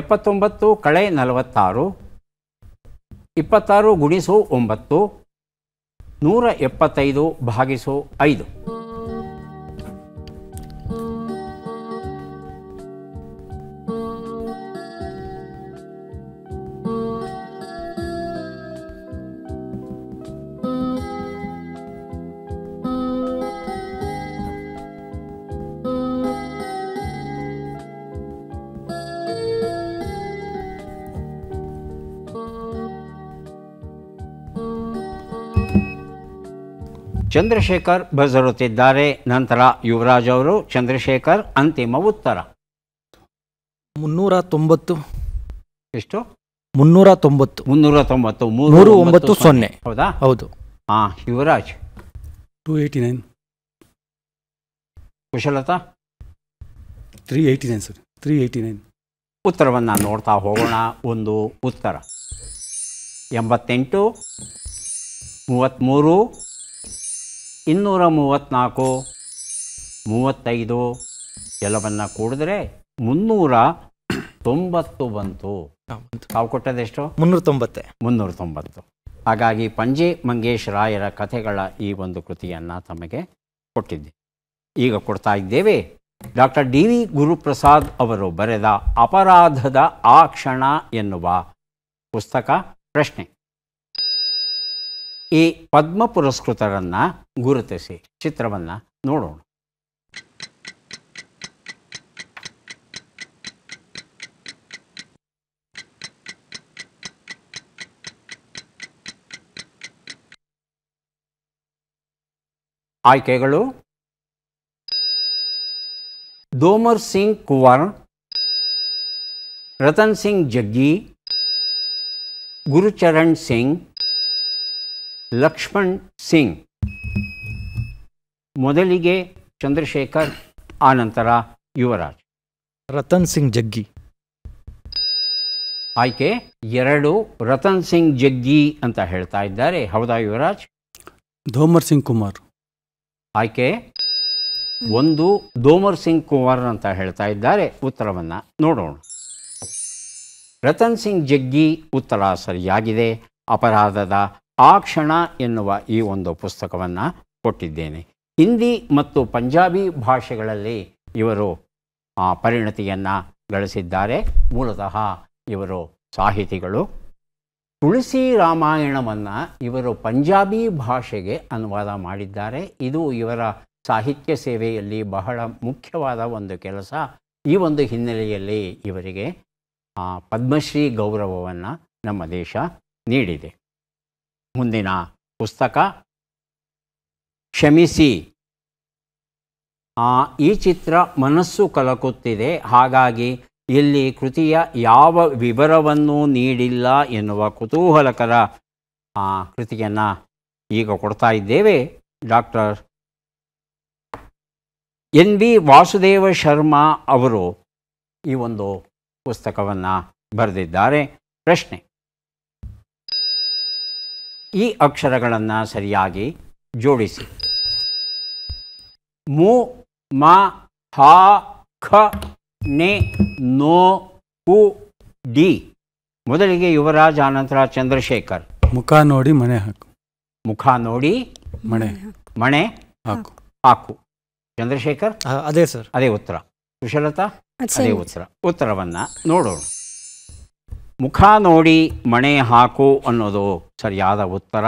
ಎಪ್ಪತ್ತೊಂಬತ್ತು ಕಳೆ ನಲವತ್ತಾರು ಇಪ್ಪತ್ತಾರು ಗುಣಿಸು ಒಂಬತ್ತು ನೂರ ಎಪ್ಪತ್ತೈದು ಭಾಗಿಸು ಐದು ಚಂದ್ರಶೇಖರ್ ಬಜರುತ್ತಿದ್ದಾರೆ ನಂತರ ಯುವರಾಜ್ ಅವರು ಚಂದ್ರಶೇಖರ್ ಅಂತಿಮ ಉತ್ತರ ಮುನ್ನೂರ ತೊಂಬತ್ತು ಎಷ್ಟು ಮುನ್ನೂರ ತೊಂಬತ್ತು ಮುನ್ನೂರ ತೊಂಬತ್ತು ಮೂರು ಒಂಬತ್ತು ಸೊನ್ನೆ ಹೌದಾ ಹೌದು ಹಾಂ Yuvraj two eighty nine Kushalata three eighty nine sir three eighty nine ಉತ್ತರವನ್ನು ನೋಡ್ತಾ ಹೋಗೋಣ ಒಂದು ಉತ್ತರ ಎಂಬತ್ತೆಂಟು ಮೂವತ್ತ್ಮೂರು ಇನ್ನೂರ ಮೂವತ್ತ್ನಾಲ್ಕು ಮೂವತ್ತೈದು ಎಲ್ಲವನ್ನು ಕೂಡಿದ್ರೆ ಮುನ್ನೂರ ತೊಂಬತ್ತು ಬಂತು ತಾವು ಕೊಟ್ಟದೆಷ್ಟು ಮುನ್ನೂರ ತೊಂಬತ್ತೆ ಮುನ್ನೂರ ತೊಂಬತ್ತು ಹಾಗಾಗಿ ಪಂಜೆ ಮಂಗೇಶ್ ರಾಯರ ಕಥೆಗಳ ಈ ಒಂದು ಕೃತಿಯನ್ನು ತಮಗೆ ಕೊಟ್ಟಿದ್ದೆ ಈಗ ಕೊಡ್ತಾ ಇದ್ದೇವೆ ಡಾಕ್ಟರ್ ಡಿ ವಿ ಗುರುಪ್ರಸಾದ್ ಅವರು ಬರೆದ ಅಪರಾಧದ ಆ ಕ್ಷಣ ಎನ್ನುವ ಪುಸ್ತಕ ಪ್ರಶ್ನೆ ಈ ಪದ್ಮ ಪುರಸ್ಕೃತರನ್ನು ಗುರುತಿಸಿ ಚಿತ್ರವನ್ನು ನೋಡೋಣ ಆಯ್ಕೆಗಳು ದೋಮರ್ ಸಿಂಗ್ ಕುವರ್ ರತನ್ ಸಿಂಗ್ ಜಗ್ಗಿ ಗುರುಚರಣ್ ಸಿಂಗ್ ಲಕ್ಷ್ಮಣ್ ಸಿಂಗ್ ಮೊದಲಿಗೆ ಚಂದ್ರಶೇಖರ್ ಆನಂತರ ಯುವರಾಜ್ ರತನ್ ಸಿಂಗ್ ಜಗ್ಗಿ ಆಯ್ಕೆ ಎರಡು ರತನ್ ಸಿಂಗ್ ಜಗ್ಗಿ ಅಂತ ಹೇಳ್ತಾ ಇದ್ದಾರೆ ಹೌದಾ ಯುವರಾಜ್ ಧೋಮರ್ ಸಿಂಗ್ ಕುಮಾರ್ ಆಯ್ಕೆ ಒಂದು ಧೋಮರ್ ಸಿಂಗ್ ಕುಮಾರ್ ಅಂತ ಹೇಳ್ತಾ ಇದ್ದಾರೆ ಉತ್ತರವನ್ನು ನೋಡೋಣ ರತನ್ ಸಿಂಗ್ ಜಗ್ಗಿ ಉತ್ತರ ಸರಿಯಾಗಿದೆ ಅಪರಾಧದ ಆ ಕ್ಷಣ ಎನ್ನುವ ಈ ಒಂದು ಪುಸ್ತಕವನ್ನು ಕೊಟ್ಟಿದ್ದೇನೆ ಹಿಂದಿ ಮತ್ತು ಪಂಜಾಬಿ ಭಾಷೆಗಳಲ್ಲಿ ಇವರು ಪರಿಣತಿಯನ್ನು ಗಳಿಸಿದ್ದಾರೆ ಮೂಲತಃ ಇವರು ಸಾಹಿತಿಗಳು ತುಳಸಿ ರಾಮಾಯಣವನ್ನು ಇವರು ಪಂಜಾಬಿ ಭಾಷೆಗೆ ಅನುವಾದ ಮಾಡಿದ್ದಾರೆ ಇದು ಇವರ ಸಾಹಿತ್ಯ ಸೇವೆಯಲ್ಲಿ ಬಹಳ ಮುಖ್ಯವಾದ ಒಂದು ಕೆಲಸ ಈ ಒಂದು ಹಿನ್ನೆಲೆಯಲ್ಲಿ ಇವರಿಗೆ ಪದ್ಮಶ್ರೀ ಗೌರವವನ್ನು ನಮ್ಮ ದೇಶ ನೀಡಿದೆ ಮುಂದಿನ ಪುಸ್ತಕ ಕ್ಷಮಿಸಿ ಈ ಚಿತ್ರ ಮನಸ್ಸು ಕಲಕುತ್ತಿದೆ ಹಾಗಾಗಿ ಇಲ್ಲಿ ಕೃತಿಯ ಯಾವ ವಿವರವನ್ನು ನೀಡಿಲ್ಲ ಎನ್ನುವ ಕುತೂಹಲಕರ ಕೃತಿಯನ್ನು ಈಗ ಕೊಡ್ತಾ ಇದ್ದೇವೆ doctor N V Vasudeva Sharma ಅವರು ಈ ಒಂದು ಪುಸ್ತಕವನ್ನು ಬರೆದಿದ್ದಾರೆ ಪ್ರಶ್ನೆ ಈ ಅಕ್ಷರಗಳನ್ನು ಸರಿಯಾಗಿ ಜೋಡಿಸಿ ಮು ಮ ಹ ಖ ನೆ ನೋ ಉ ಡಿ ಮೊದಲಿಗೆ ಯುವರಾಜ್ ಆನಂತರ ಚಂದ್ರಶೇಖರ್ ಮುಖ ನೋಡಿ ಮನೆ ಹಾಕು ಮುಖ ನೋಡಿ ಮಣೆ ಮಣೆ ಹಾಕು ಹಾಕು ಚಂದ್ರಶೇಖರ್ ಅದೇ ಸರ್ ಅದೇ ಉತ್ತರ ಕುಶಲತಾ ಅದೇ ಉತ್ತರ ಉತ್ತರವನ್ನು ನೋಡೋಣ ಮುಖ ನೋಡಿ ಮಣೆ ಹಾಕು ಅನ್ನೋದು ಸರಿಯಾದ ಉತ್ತರ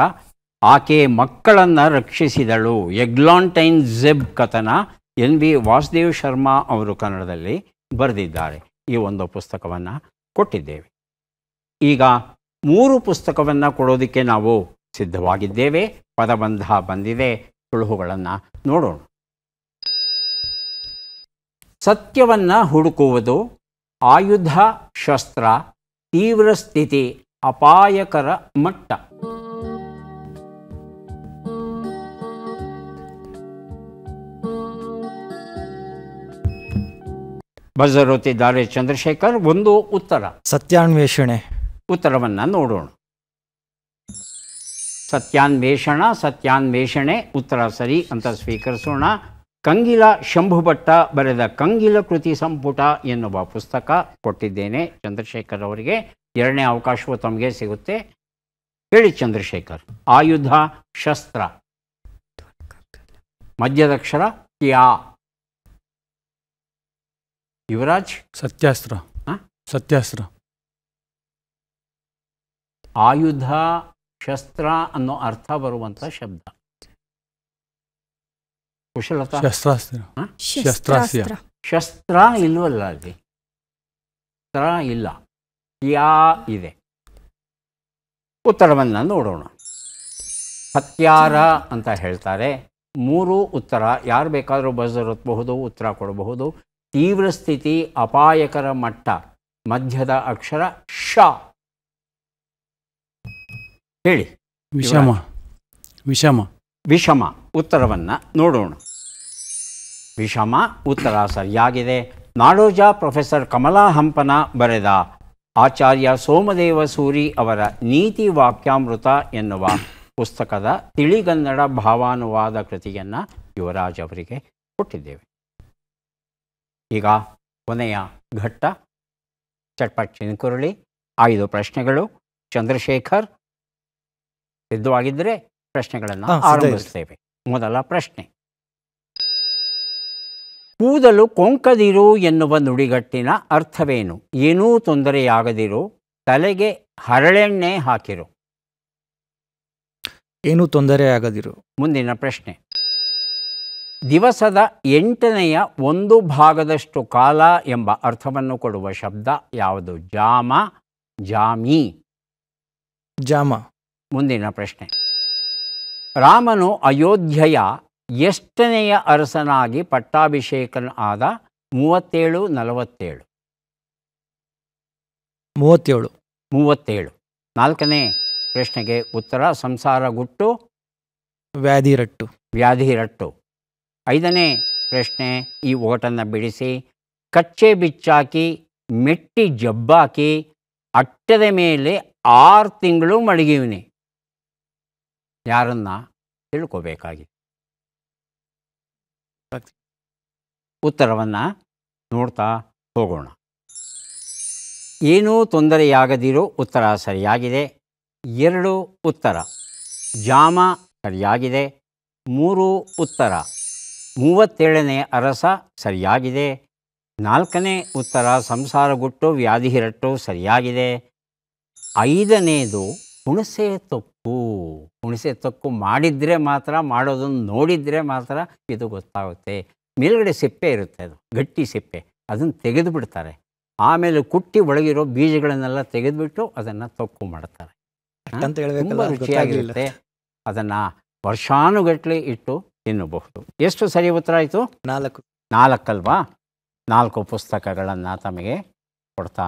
ಆಕೆ ಮಕ್ಕಳನ್ನು ರಕ್ಷಿಸಿದಳು ಎಗ್ಲಾಂಟೈನ್ ಜೆಬ್ ಕಥನ ಎನ್ ವಿ ವಾಸುದೇವ್ ಶರ್ಮಾ ಅವರು ಕನ್ನಡದಲ್ಲಿ ಬರೆದಿದ್ದಾರೆ ಈ ಒಂದು ಪುಸ್ತಕವನ್ನು ಕೊಟ್ಟಿದ್ದೇವೆ ಈಗ ಮೂರು ಪುಸ್ತಕವನ್ನು ಕೊಡೋದಕ್ಕೆ ನಾವು ಸಿದ್ಧವಾಗಿದ್ದೇವೆ ಪದಬಂಧ ಬಂದಿದೆ ತುಳುಹುಗಳನ್ನು ನೋಡೋಣ ಸತ್ಯವನ್ನು ಹುಡುಕುವುದು ಆಯುಧ ಶಸ್ತ್ರ ತೀವ್ರ ಸ್ಥಿತಿ ಅಪಾಯಕರ ಮಟ್ಟ ಬಜರುತ್ತಿದ್ದಾರೆ ಚಂದ್ರಶೇಖರ್ ಒಂದು ಉತ್ತರ ಸತ್ಯಾನ್ವೇಷಣೆ ಉತ್ತರವನ್ನ ನೋಡೋಣ ಸತ್ಯಾನ್ವೇಷಣ ಸತ್ಯಾನ್ವೇಷಣೆ ಉತ್ತರ ಸರಿ ಅಂತ ಸ್ವೀಕರಿಸೋಣ ಕಂಗಿಲ ಶಂಭುಭಟ್ಟ ಬರೆದ ಕಂಗಿಲ ಕೃತಿ ಸಂಪುಟ ಎನ್ನುವ ಪುಸ್ತಕ ಕೊಟ್ಟಿದ್ದೇನೆ ಚಂದ್ರಶೇಖರ್ ಅವರಿಗೆ ಎರಡನೇ ಅವಕಾಶವೂ ತಮಗೆ ಸಿಗುತ್ತೆ ಹೇಳಿ ಚಂದ್ರಶೇಖರ್ ಆಯುಧ ಶಸ್ತ್ರ ಮಧ್ಯದಕ್ಷರ ಕ್ಯಾ ಯುವರಾಜ್ ಸತ್ಯಾಸ್ತ್ರ ಸತ್ಯಾಸ್ತ್ರ ಆಯುಧ ಶಸ್ತ್ರ ಅನ್ನೋ ಅರ್ಥ ಬರುವಂಥ ಶಬ್ದ ಕುಶಲತಾ ಶಸ್ತ್ರಾಸ್ತ್ರ ಶಸ್ತ್ರಾಸ್ತ್ರ ಶಸ್ತ್ರ ಇಲ್ವಲ್ಲ ಅಲ್ಲಿ ಶಸ್ತ್ರ ಇಲ್ಲ ಯಾ ಇದೆ ಉತ್ತರವನ್ನು ನೋಡೋಣ ಹತ್ಯಾರ ಅಂತ ಹೇಳ್ತಾರೆ ಮೂರು ಉತ್ತರ ಯಾರು ಬೇಕಾದರೂ ಬಜರ್ ಹೊತ್ತಬಹುದು ಉತ್ತರ ಕೊಡಬಹುದು ತೀವ್ರ ಸ್ಥಿತಿ ಅಪಾಯಕರ ಮಟ್ಟ ಮಧ್ಯದ ಅಕ್ಷರ ಶ ಹೇಳಿ ವಿಷಮ ವಿಷಮ ವಿಷಮ ಉತ್ತರವನ್ನು ನೋಡೋಣ ವಿಷಮ ಉತ್ತರ ಸರಿಯಾಗಿದೆ ನಾಡೋಜ ಪ್ರೊಫೆಸರ್ ಕಮಲಾ ಹಂಪನ ಬರೆದ ಆಚಾರ್ಯ ಸೋಮದೇವ ಸೂರಿ ಅವರ ನೀತಿ ವಾಕ್ಯಾಮೃತ ಎನ್ನುವ ಪುಸ್ತಕದ ತಿಳಿಗನ್ನಡ ಭಾವಾನುವಾದ ಕೃತಿಯನ್ನು ಯುವರಾಜ್ ಅವರಿಗೆ ಕೊಟ್ಟಿದ್ದೇವೆ ಈಗ ಕೊನೆಯ ಘಟ್ಟ ಚಟ್ಪಟ್ ಚಿನ್ಕುರುಳಿ ಐದು ಪ್ರಶ್ನೆಗಳು ಚಂದ್ರಶೇಖರ್ ಸಿದ್ಧವಾಗಿದ್ದರೆ ಪ್ರಶ್ನೆಗಳನ್ನು ಆರಂಭಿಸ್ತೇವೆ ಮೊದಲ ಪ್ರಶ್ನೆ ಕೂದಲು ಕೊಂಕದಿರು ಎನ್ನುವ ನುಡಿಗಟ್ಟಿನ ಅರ್ಥವೇನು ಏನೂ ತೊಂದರೆಯಾಗದಿರು ತಲೆಗೆ ಹರಳೆಣ್ಣೆ ಹಾಕಿರು ಏನೂ ತೊಂದರೆಯಾಗದಿರು ಮುಂದಿನ ಪ್ರಶ್ನೆ ದಿವಸದ ಎಂಟನೆಯ ಒಂದು ಭಾಗದಷ್ಟು ಕಾಲ ಎಂಬ ಅರ್ಥವನ್ನು ಕೊಡುವ ಶಬ್ದ ಯಾವುದು ಜಾಮ ಜಾಮಿ ಜಾಮ ಮುಂದಿನ ಪ್ರಶ್ನೆ ರಾಮನು ಅಯೋಧ್ಯೆಯ ಎಷ್ಟನೆಯ ಅರಸನಾಗಿ ಪಟ್ಟಾಭಿಷೇಕನ ಆದ ಮೂವತ್ತೇಳು ನಲವತ್ತೇಳು ಮೂವತ್ತೇಳು ಮೂವತ್ತೇಳು ನಾಲ್ಕನೇ ಪ್ರಶ್ನೆಗೆ ಉತ್ತರ ಸಂಸಾರ ಗುಟ್ಟು ವ್ಯಾಧಿರಟ್ಟು ವ್ಯಾಧಿರಟ್ಟು ಐದನೇ ಪ್ರಶ್ನೆ ಈ ಓಟನ್ನು ಬಿಡಿಸಿ ಕಚ್ಚೆ ಬಿಚ್ಚಾಕಿ ಮೆಟ್ಟಿ ಜಬ್ಬಾಕಿ ಅಟ್ಟದ ಮೇಲೆ ಆರು ತಿಂಗಳು ಮಡಗಿವನಿ ಯಾರನ್ನ ತಿಳ್ಕೋಬೇಕಾಗಿದೆ ಉತ್ತರವನ್ನು ನೋಡ್ತಾ ಹೋಗೋಣ ಏನೂ ತೊಂದರೆಯಾಗದಿರೋ ಉತ್ತರ ಸರಿಯಾಗಿದೆ ಎರಡು ಉತ್ತರ ಜಾಮ ಸರಿಯಾಗಿದೆ ಮೂರು ಉತ್ತರ ಮೂವತ್ತೇಳನೇ ಅರಸ ಸರಿಯಾಗಿದೆ ನಾಲ್ಕನೇ ಉತ್ತರ ಸಂಸಾರಗುಟ್ಟು ವ್ಯಾಧಿ ಹಿರಟ್ಟು ಸರಿಯಾಗಿದೆ ಐದನೇದು ಹುಣಸೆ ತೊಪ್ಪು ಹೂ ಹುಣಸೆ ತೊಕ್ಕು ಮಾಡಿದರೆ ಮಾತ್ರ ಮಾಡೋದನ್ನು ನೋಡಿದರೆ ಮಾತ್ರ ಇದು ಗೊತ್ತಾಗುತ್ತೆ ಮೇಲುಗಡೆ ಸಿಪ್ಪೆ ಇರುತ್ತೆ ಅದು ಗಟ್ಟಿ ಸಿಪ್ಪೆ ಅದನ್ನು ತೆಗೆದು ಬಿಡ್ತಾರೆ ಆಮೇಲೆ ಕುಟ್ಟಿ ಒಳಗಿರೋ ಬೀಜಗಳನ್ನೆಲ್ಲ ತೆಗೆದುಬಿಟ್ಟು ಅದನ್ನು ತೊಕ್ಕು ಮಾಡ್ತಾರೆ ತುಂಬ ರುಚಿಯಾಗಿರುತ್ತೆ ಅದನ್ನು ವರ್ಷಾನುಗಟ್ಟಲೆ ಇಟ್ಟು ತಿನ್ನಬಹುದು ಎಷ್ಟು ಸರಿ ಉತ್ತರ ಆಯಿತು ನಾಲ್ಕು ನಾಲ್ಕಲ್ವಾ ನಾಲ್ಕು ಪುಸ್ತಕಗಳನ್ನು ತಮಗೆ ಕೊಡ್ತಾ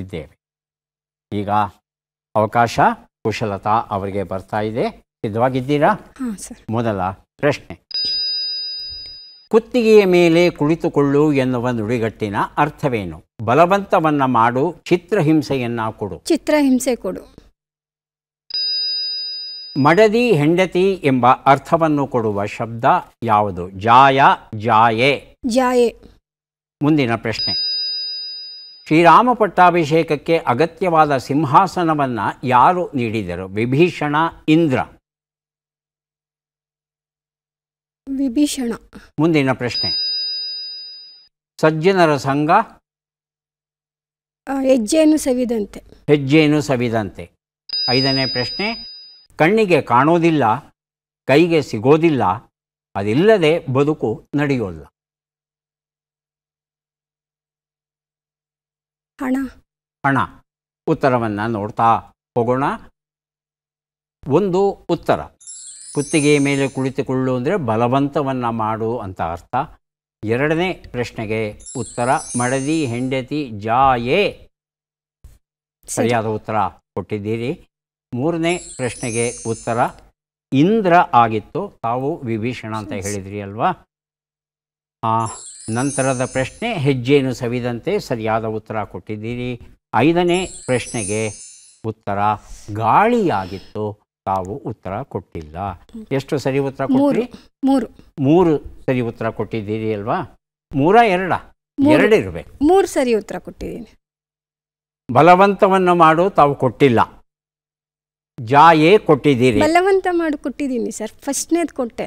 ಇದ್ದೇವೆ ಈಗ ಅವಕಾಶ ಕುಶಲತಾ ಅವರಿಗೆ ಬರ್ತಾ ಇದೆ ಸಿದ್ಧವಾಗಿದ್ದೀರಾ ಮೊದಲ ಪ್ರಶ್ನೆ ಕುತ್ತಿಗೆಯ ಮೇಲೆ ಕುಳಿತುಕೊಳ್ಳು ಎನ್ನುವ ನುಡಿಗಟ್ಟಿನ ಅರ್ಥವೇನು ಬಲವಂತವನ್ನ ಮಾಡು ಚಿತ್ರಹಿಂಸೆಯನ್ನ ಕೊಡು ಚಿತ್ರಹಿಂಸೆ ಕೊಡು ಮಡದಿ ಹೆಂಡತಿ ಎಂಬ ಅರ್ಥವನ್ನು ಕೊಡುವ ಶಬ್ದ ಯಾವುದು ಜಾಯ ಜಾಯೆ ಜಾಯೆ ಮುಂದಿನ ಪ್ರಶ್ನೆ ಶ್ರೀರಾಮ ಪಟ್ಟಾಭಿಷೇಕಕ್ಕೆ ಅಗತ್ಯವಾದ ಸಿಂಹಾಸನವನ್ನು ಯಾರು ನೀಡಿದರು ವಿಭೀಷಣ ಇಂದ್ರ ವಿಭೀಷಣ ಮುಂದಿನ ಪ್ರಶ್ನೆ ಸಜ್ಜನರ ಸಂಘ ಹೆಜ್ಜೆಯನ್ನು ಸವಿದಂತೆ ಹೆಜ್ಜೆಯನ್ನು ಸವಿದಂತೆ ಐದನೇ ಪ್ರಶ್ನೆ ಕಣ್ಣಿಗೆ ಕಾಣೋದಿಲ್ಲ ಕೈಗೆ ಸಿಗೋದಿಲ್ಲ ಅದಿಲ್ಲದೆ ಬದುಕು ನಡೆಯೋಲ್ಲ ಹಣ ಹಣ ಉತ್ತರವನ್ನು ನೋಡ್ತಾ ಹೋಗೋಣ ಒಂದು ಉತ್ತರ ಕುತ್ತಿಗೆಯ ಮೇಲೆ ಕುಳಿತುಕೊಳ್ಳು ಅಂದರೆ ಬಲವಂತವನ್ನು ಮಾಡು ಅಂತ ಅರ್ಥ ಎರಡನೇ ಪ್ರಶ್ನೆಗೆ ಉತ್ತರ ಮಡದಿ ಹೆಂಡತಿ ಜಾಯೇ ಸರಿಯಾದ ಉತ್ತರ ಕೊಟ್ಟಿದ್ದೀರಿ ಮೂರನೇ ಪ್ರಶ್ನೆಗೆ ಉತ್ತರ ಇಂದ್ರ ಆಗಿತ್ತು ತಾವು ವಿಭೀಷಣ ಅಂತ ಹೇಳಿದ್ರಿ ಅಲ್ವಾ ನಂತರದ ಪ್ರಶ್ನೆ ಹೆಜ್ಜೆಯನ್ನು ಸವಿದಂತೆ ಸರಿಯಾದ ಉತ್ತರ ಕೊಟ್ಟಿದ್ದೀರಿ ಐದನೇ ಪ್ರಶ್ನೆಗೆ ಉತ್ತರ ಗಾಳಿಯಾಗಿತ್ತು ತಾವು ಉತ್ತರ ಕೊಟ್ಟಿಲ್ಲ ಎಷ್ಟು ಸರಿ ಉತ್ತರ ಕೊಟ್ಟಿರಿ ಮೂರು ಮೂರು ಸರಿ ಉತ್ತರ ಕೊಟ್ಟಿದ್ದೀರಿ ಅಲ್ವಾ ಮೂರ ಎರಡ ಇರಬೇಕು ಮೂರು ಸರಿ ಉತ್ತರ ಕೊಟ್ಟಿದ್ದೀನಿ ಬಲವಂತವನ್ನು ಮಾಡು ತಾವು ಕೊಟ್ಟಿಲ್ಲ ಜಾಯೇ ಕೊಟ್ಟಿದ್ದೀರಿ ಬಲವಂತ ಮಾಡು ಕೊಟ್ಟಿದ್ದೀನಿ ಸರ್ ಫಸ್ಟ್ನೇದು ಕೊಟ್ಟೆ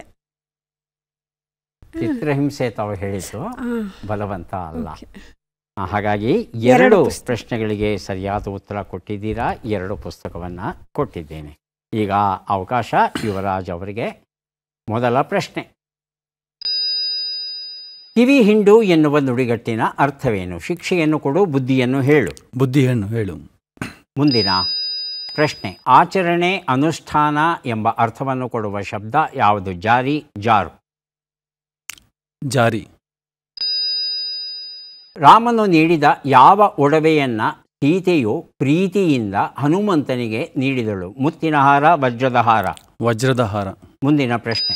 ಚಿತ್ರಹಿಂಸೆ ತಾವು ಹೇಳಿದ್ದು ಬಲವಂತ ಅಲ್ಲ ಹಾಗಾಗಿ ಎರಡು ಪ್ರಶ್ನೆಗಳಿಗೆ ಸರಿಯಾದ ಉತ್ತರ ಕೊಟ್ಟಿದ್ದೀರಾ ಎರಡು ಪುಸ್ತಕವನ್ನ ಕೊಟ್ಟಿದ್ದೇನೆ ಈಗ ಅವಕಾಶ ಯುವರಾಜ್ ಅವರಿಗೆ ಮೊದಲ ಪ್ರಶ್ನೆ ಕಿವಿ ಹಿಂಡು ಎನ್ನುವ ನುಡಿಗಟ್ಟಿನ ಅರ್ಥವೇನು ಶಿಕ್ಷೆಯನ್ನು ಕೊಡು ಬುದ್ಧಿಯನ್ನು ಹೇಳು ಬುದ್ಧಿಯನ್ನು ಹೇಳು ಮುಂದಿನ ಪ್ರಶ್ನೆ ಆಚರಣೆ ಅನುಷ್ಠಾನ ಎಂಬ ಅರ್ಥವನ್ನು ಕೊಡುವ ಶಬ್ದ ಯಾವುದು ಜಾರಿ ಜಾರು ಜಾರಿ ರಾಮನು ನೀಡಿದ ಯಾವ ಒಡವೆಯನ್ನ ಸೀತೆಯು ಪ್ರೀತಿಯಿಂದ ಹನುಮಂತನಿಗೆ ನೀಡಿದಳು ಮುತ್ತಿನ ಹಾರ ವಜ್ರದ ಹಾರ ವಜ್ರದ ಹಾರ ಮುಂದಿನ ಪ್ರಶ್ನೆ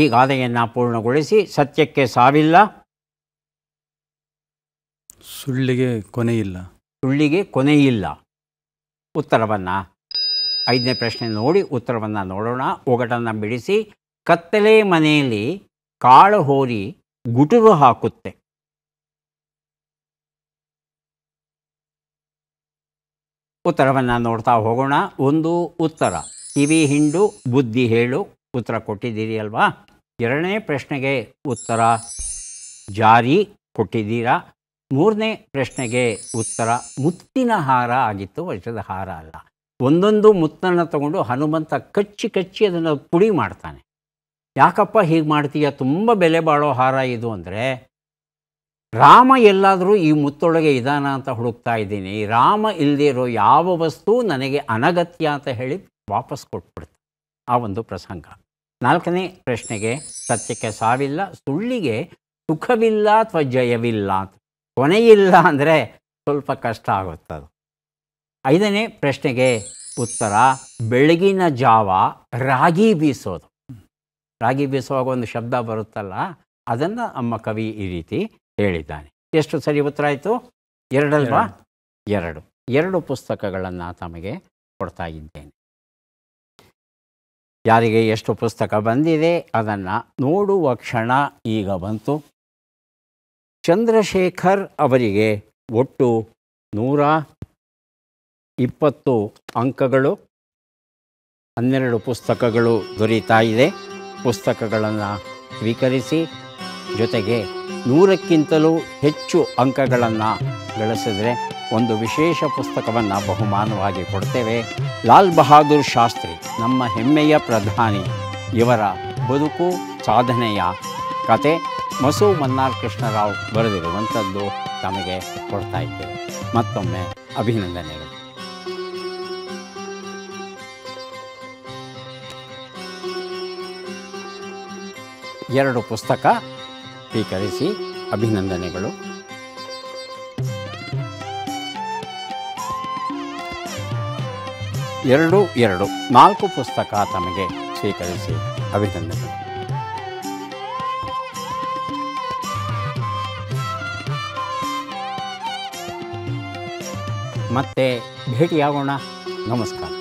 ಈ ಗಾದೆಯನ್ನು ಪೂರ್ಣಗೊಳಿಸಿ ಸತ್ಯಕ್ಕೆ ಸಾವಿಲ್ಲ ಸುಳ್ಳಿಗೆ ಕೊನೆಯಿಲ್ಲ ಸುಳ್ಳಿಗೆ ಕೊನೆಯಿಲ್ಲ ಉತ್ತರವನ್ನು ಐದನೇ ಪ್ರಶ್ನೆ ನೋಡಿ ಉತ್ತರವನ್ನು ನೋಡೋಣ ಒಗಟನ್ನ ಬಿಡಿಸಿ ಕತ್ತಲೆ ಮನೆಯಲ್ಲಿ ಕಾಳು ಹೋರಿ ಗುಟುರು ಹಾಕುತ್ತೆ ಉತ್ತರವನ್ನು ನೋಡ್ತಾ ಹೋಗೋಣ ಒಂದು ಉತ್ತರ ಕಿವಿ ಹಿಂಡು ಬುದ್ಧಿ ಹೇಳು ಉತ್ತರ ಕೊಟ್ಟಿದ್ದೀರಿ ಅಲ್ವಾ ಎರಡನೇ ಪ್ರಶ್ನೆಗೆ ಉತ್ತರ ಜಾರಿ ಕೊಟ್ಟಿದ್ದೀರಾ ಮೂರನೇ ಪ್ರಶ್ನೆಗೆ ಉತ್ತರ ಮುತ್ತಿನ ಹಾರ ಆಗಿತ್ತು ವರ್ಷದ ಹಾರ ಅಲ್ಲ ಒಂದೊಂದು ಮುತ್ತನ್ನು ತಗೊಂಡು ಹನುಮಂತ ಕಚ್ಚಿ ಕಚ್ಚಿ ಅದನ್ನು ಪುಡಿ ಮಾಡ್ತಾನೆ ಯಾಕಪ್ಪ ಹೀಗೆ ಮಾಡ್ತೀಯ ತುಂಬ ಬೆಲೆ ಬಾಳೋ ಹಾರ ಇದು ಅಂದರೆ ರಾಮ ಎಲ್ಲಾದರೂ ಈ ಮುತ್ತೊಳಗೆ ಇದಾನ ಅಂತ ಹುಡುಕ್ತಾ ಇದ್ದೀನಿ ರಾಮ ಇಲ್ಲದೇ ಇರೋ ಯಾವ ವಸ್ತು ನನಗೆ ಅನಗತ್ಯ ಅಂತ ಹೇಳಿ ವಾಪಸ್ ಕೊಟ್ಬಿಡ್ತು ಆ ಒಂದು ಪ್ರಸಂಗ ನಾಲ್ಕನೇ ಪ್ರಶ್ನೆಗೆ ಸತ್ಯಕ್ಕೆ ಸಾವಿಲ್ಲ ಸುಳ್ಳಿಗೆ ಸುಖವಿಲ್ಲ ಅಥವಾ ಜಯವಿಲ್ಲ ಅಂತ ಕೊನೆಯಿಲ್ಲ ಅಂದರೆ ಸ್ವಲ್ಪ ಕಷ್ಟ ಆಗುತ್ತದು ಐದನೇ ಪ್ರಶ್ನೆಗೆ ಉತ್ತರ ಬೆಳಗಿನ ಜಾವ ರಾಗಿ ಬೀಸೋದು ರಾಗಿ ಬೀಸುವಾಗ ಒಂದು ಶಬ್ದ ಬರುತ್ತಲ್ಲ ಅದನ್ನು ನಮ್ಮ ಕವಿ ಈ ರೀತಿ ಹೇಳಿದ್ದಾನೆ ಎಷ್ಟು ಸರಿ ಉತ್ತರ ಆಯಿತು ಎರಡಲ್ವಾ ಎರಡು ಎರಡು ಪುಸ್ತಕಗಳನ್ನು ತಮಗೆ ಕೊಡ್ತಾ ಇದ್ದೇನೆ ಯಾರಿಗೆ ಎಷ್ಟು ಪುಸ್ತಕ ಬಂದಿದೆ ಅದನ್ನು ನೋಡುವ ಕ್ಷಣ ಈಗ ಬಂತು ಚಂದ್ರಶೇಖರ್ ಅವರಿಗೆ ಒಟ್ಟು ನೂರ ಇಪ್ಪತ್ತು ಅಂಕಗಳು ಹನ್ನೆರಡು ಪುಸ್ತಕಗಳು ದೊರೀತಾ ಇದೆ ಪುಸ್ತಕಗಳನ್ನು ಸ್ವೀಕರಿಸಿ ಜೊತೆಗೆ ನೂರಕ್ಕಿಂತಲೂ ಹೆಚ್ಚು ಅಂಕಗಳನ್ನು ಗಳಿಸಿದರೆ ಒಂದು ವಿಶೇಷ ಪುಸ್ತಕವನ್ನು ಬಹುಮಾನವಾಗಿ ಕೊಡ್ತೇವೆ ಲಾಲ್ ಬಹಾದೂರ್ ಶಾಸ್ತ್ರಿ ನಮ್ಮ ಹೆಮ್ಮೆಯ ಪ್ರಧಾನಿ ಇವರ ಬದುಕು ಸಾಧನೆಯ ಕತೆ ಮಸು ಮನ್ನಾರ್ ಕೃಷ್ಣರಾವ್ ಬರೆದಿರುವಂಥದ್ದು ತಮಗೆ ಕೊಡ್ತಾ ಇದ್ದೇವೆ ಮತ್ತೊಮ್ಮೆ ಅಭಿನಂದನೆಗಳು ಎರಡು ಪುಸ್ತಕ ಸ್ವೀಕರಿಸಿ ಅಭಿನಂದನೆಗಳು ಎರಡು ಎರಡು ನಾಲ್ಕು ಪುಸ್ತಕ ತಮಗೆ ಸ್ವೀಕರಿಸಿ ಅಭಿನಂದನೆ ಮತ್ತೆ ಭೇಟಿಯಾಗೋಣ ನಮಸ್ಕಾರ